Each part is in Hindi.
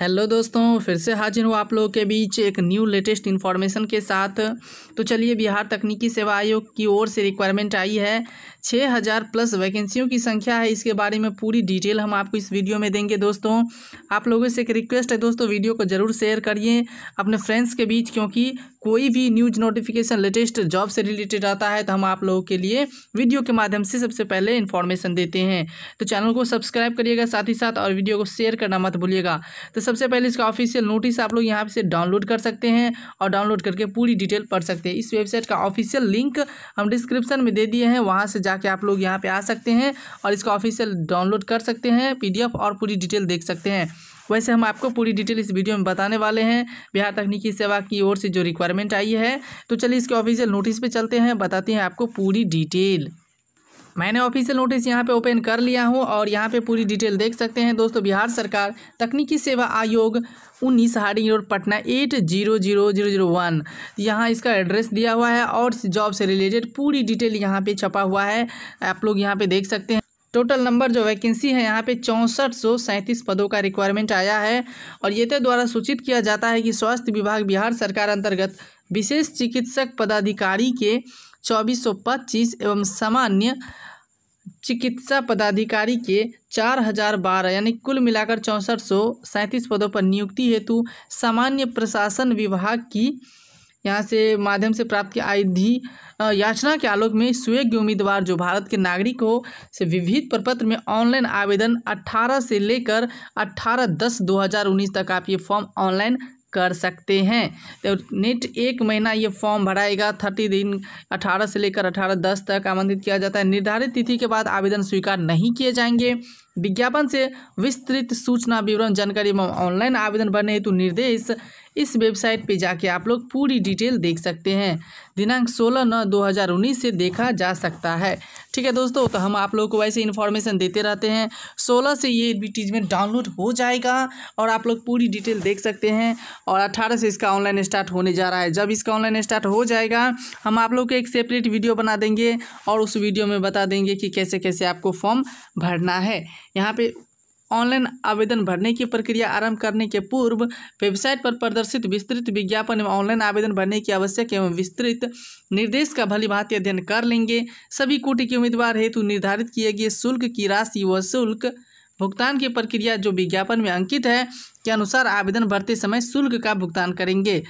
हेलो दोस्तों फिर से हाजिर हूँ आप लोगों के बीच एक न्यू लेटेस्ट इन्फॉर्मेशन के साथ तो चलिए बिहार तकनीकी सेवा आयोग की ओर से रिक्वायरमेंट आई है छः हज़ार प्लस वैकेंसियों की संख्या है इसके बारे में पूरी डिटेल हम आपको इस वीडियो में देंगे दोस्तों आप लोगों से एक रिक्वेस्ट है दोस्तों वीडियो को ज़रूर शेयर करिए अपने फ्रेंड्स के बीच क्योंकि कोई भी न्यूज नोटिफिकेशन लेटेस्ट जॉब से रिलेटेड आता है तो हम आप लोगों के लिए वीडियो के माध्यम से सबसे पहले इन्फॉर्मेशन देते हैं तो चैनल को सब्सक्राइब करिएगा साथ ही साथ और वीडियो को शेयर करना मत भूलिएगा तो सबसे पहले इसका ऑफिशियल नोटिस आप लोग यहाँ से डाउनलोड कर सकते हैं और डाउनलोड करके पूरी डिटेल पढ़ सकते हैं इस वेबसाइट का ऑफिशियल लिंक हम डिस्क्रिप्शन में दे दिए हैं वहाँ से जाके आप लोग यहाँ पर आ सकते हैं और इसका ऑफिशियल डाउनलोड कर सकते हैं पी और पूरी डिटेल देख सकते हैं वैसे हम आपको पूरी डिटेल इस वीडियो में बताने वाले हैं बिहार तकनीकी सेवा की ओर से जो रिक्वायरमेंट आई है तो चलिए इसके ऑफिशियल नोटिस पे चलते हैं बताते हैं आपको पूरी डिटेल मैंने ऑफिशियल नोटिस यहाँ पे ओपन कर लिया हूँ और यहाँ पे पूरी डिटेल देख सकते हैं दोस्तों बिहार सरकार तकनीकी सेवा आयोग उन्नीस Harding road Patna eight zero zero zero zero one यहाँ इसका एड्रेस दिया हुआ है और जॉब से रिलेटेड पूरी डिटेल यहाँ पे छपा हुआ है आप लोग यहाँ पे देख सकते हैं टोटल नंबर जो वैकेंसी है यहाँ पे चौंसठ सौ सैंतीस पदों का रिक्वायरमेंट आया है और ये द्वारा सूचित किया जाता है कि स्वास्थ्य विभाग बिहार सरकार अंतर्गत विशेष चिकित्सक पदाधिकारी के चौबीस सौ पच्चीस एवं सामान्य चिकित्सा पदाधिकारी के चार हजार बारह यानी कुल मिलाकर चौंसठ सौ सैंतीस पदों पर नियुक्ति हेतु सामान्य प्रशासन विभाग की यहाँ से माध्यम से प्राप्त की आयधि याचना के आलोक में सुयोग्य उम्मीदवार जो भारत के नागरिक हो से विविध प्रपत्र में ऑनलाइन आवेदन 18 से लेकर 18 दस 2019 तक आप ये फॉर्म ऑनलाइन कर सकते हैं तो नेट एक महीना ये फॉर्म भराएगा थर्टी दिन अठारह से लेकर अठारह दस तक आमंत्रित किया जाता है निर्धारित तिथि के बाद आवेदन स्वीकार नहीं किए जाएंगे विज्ञापन से विस्तृत सूचना विवरण जानकारी एवं ऑनलाइन आवेदन भरने हेतु निर्देश इस वेबसाइट पे जाके आप लोग पूरी डिटेल देख सकते हैं दिनांक 16 नौ 2019 से देखा जा सकता है ठीक है दोस्तों तो हम आप लोग को वैसे इन्फॉर्मेशन देते रहते हैं 16 से ये एडवर्टीजमेंट डाउनलोड हो जाएगा और आप लोग पूरी डिटेल देख सकते हैं और अट्ठारह से इसका ऑनलाइन स्टार्ट होने जा रहा है जब इसका ऑनलाइन स्टार्ट हो जाएगा हम आप लोग को एक सेपरेट वीडियो बना देंगे और उस वीडियो में बता देंगे कि कैसे कैसे आपको फॉर्म भरना है यहाँ पर ऑनलाइन आवेदन भरने की प्रक्रिया आरंभ करने के पूर्व वेबसाइट पर प्रदर्शित विस्तृत विज्ञापन एवं ऑनलाइन आवेदन भरने की आवश्यक एवं विस्तृत निर्देश का भली भांति अध्ययन कर लेंगे सभी कोटि के उम्मीदवार हेतु निर्धारित किए गए शुल्क की राशि व शुल्क भुगतान की प्रक्रिया जो विज्ञापन में अंकित है के अनुसार आवेदन भरते समय शुल्क का भुगतान करेंगे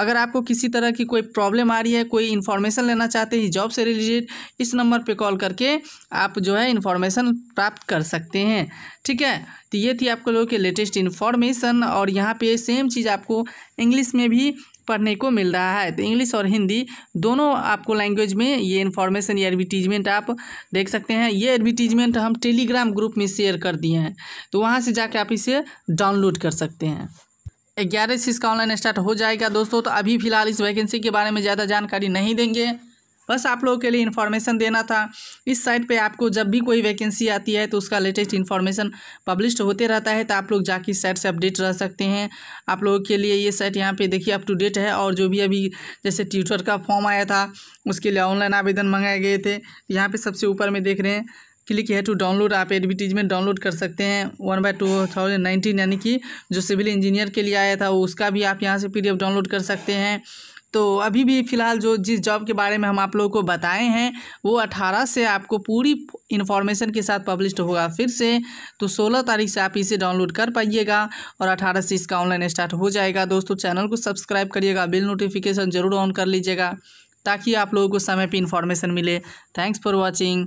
अगर आपको किसी तरह की कोई प्रॉब्लम आ रही है कोई इन्फॉर्मेशन लेना चाहते हैं जॉब से रिलेटेड इस नंबर पर कॉल करके आप जो है इन्फॉर्मेशन प्राप्त कर सकते हैं ठीक है तो ये थी आपको लोगों के लेटेस्ट इन्फॉर्मेशन और यहाँ पे सेम चीज़ आपको इंग्लिश में भी पढ़ने को मिल रहा है तो इंग्लिश और हिंदी दोनों आपको लैंग्वेज में ये इन्फॉर्मेशन ये एडवर्टीजमेंट आप देख सकते हैं ये एडवर्टीजमेंट हम टेलीग्राम ग्रुप में शेयर कर दिए हैं तो वहाँ से जाके आप इसे डाउनलोड कर सकते हैं ग्यारह से इसका ऑनलाइन स्टार्ट हो जाएगा दोस्तों तो अभी फिलहाल इस वैकेंसी के बारे में ज़्यादा जानकारी नहीं देंगे बस आप लोगों के लिए इन्फॉर्मेशन देना था इस साइट पे आपको जब भी कोई वैकेंसी आती है तो उसका लेटेस्ट इन्फॉर्मेशन पब्लिश होते रहता है तो आप लोग जाके इस साइट से अपडेट रह सकते हैं आप लोगों के लिए ये साइट यहाँ पे देखिए अप टू डेट है और जो भी अभी जैसे ट्यूटर का फॉर्म आया था उसके लिए ऑनलाइन आवेदन मंगाए गए थे यहाँ पर सबसे ऊपर में देख रहे हैं क्लिक है टू डाउनलोड आप एडवर्टीजमेंट डाउनलोड कर सकते हैं one by two thousand nineteen यानी कि जो सिविल इंजीनियर के लिए आया था उसका भी आप यहाँ से पीडीएफ डाउनलोड कर सकते हैं तो अभी भी फ़िलहाल जो जिस जॉब के बारे में हम आप लोगों को बताए हैं वो अठारह से आपको पूरी इन्फॉर्मेशन के साथ पब्लिश होगा फिर से तो सोलह तारीख से आप इसे डाउनलोड कर पाइएगा और अठारह से इसका ऑनलाइन स्टार्ट हो जाएगा दोस्तों चैनल को सब्सक्राइब करिएगा बिल नोटिफिकेशन ज़रूर ऑन कर लीजिएगा ताकि आप लोगों को समय पर इन्फॉर्मेशन मिले थैंक्स फॉर वॉचिंग